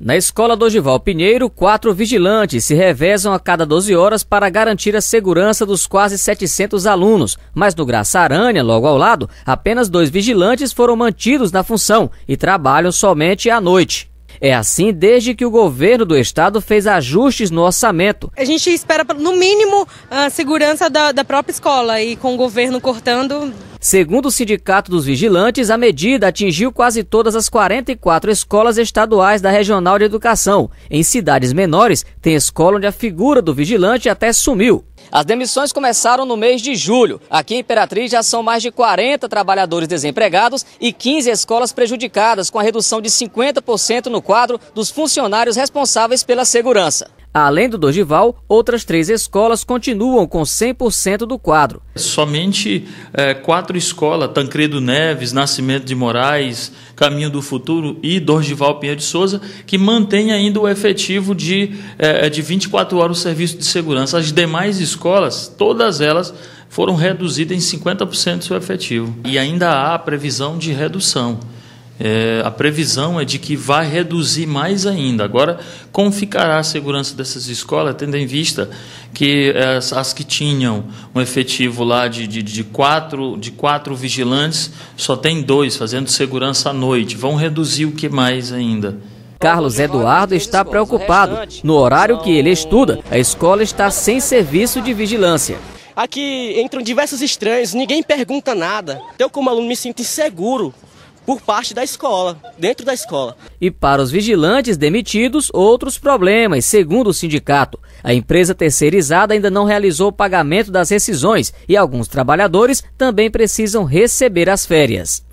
Na escola Dogival Pinheiro, quatro vigilantes se revezam a cada 12 horas para garantir a segurança dos quase 700 alunos. Mas no Graça Aranha, logo ao lado, apenas dois vigilantes foram mantidos na função e trabalham somente à noite. É assim desde que o governo do estado fez ajustes no orçamento. A gente espera, no mínimo, a segurança da, da própria escola e com o governo cortando. Segundo o Sindicato dos Vigilantes, a medida atingiu quase todas as 44 escolas estaduais da Regional de Educação. Em cidades menores, tem escola onde a figura do vigilante até sumiu. As demissões começaram no mês de julho. Aqui em Imperatriz já são mais de 40 trabalhadores desempregados e 15 escolas prejudicadas, com a redução de 50% no quadro dos funcionários responsáveis pela segurança. Além do Dorival, outras três escolas continuam com 100% do quadro. Somente é, quatro escolas, Tancredo Neves, Nascimento de Moraes, Caminho do Futuro e Dorival Pinheiro de Souza, que mantém ainda o efetivo de, é, é de 24 horas o serviço de segurança. As demais escolas, todas elas, foram reduzidas em 50% do seu efetivo. E ainda há a previsão de redução é, a previsão é de que vai reduzir mais ainda. Agora, como ficará a segurança dessas escolas, tendo em vista que as, as que tinham um efetivo lá de, de, de, quatro, de quatro vigilantes, só tem dois fazendo segurança à noite. Vão reduzir o que mais ainda? Carlos Eduardo está preocupado. No horário que ele estuda, a escola está sem serviço de vigilância. Aqui entram diversos estranhos, ninguém pergunta nada. Eu, como aluno, me sinto inseguro por parte da escola, dentro da escola. E para os vigilantes demitidos, outros problemas, segundo o sindicato. A empresa terceirizada ainda não realizou o pagamento das rescisões e alguns trabalhadores também precisam receber as férias.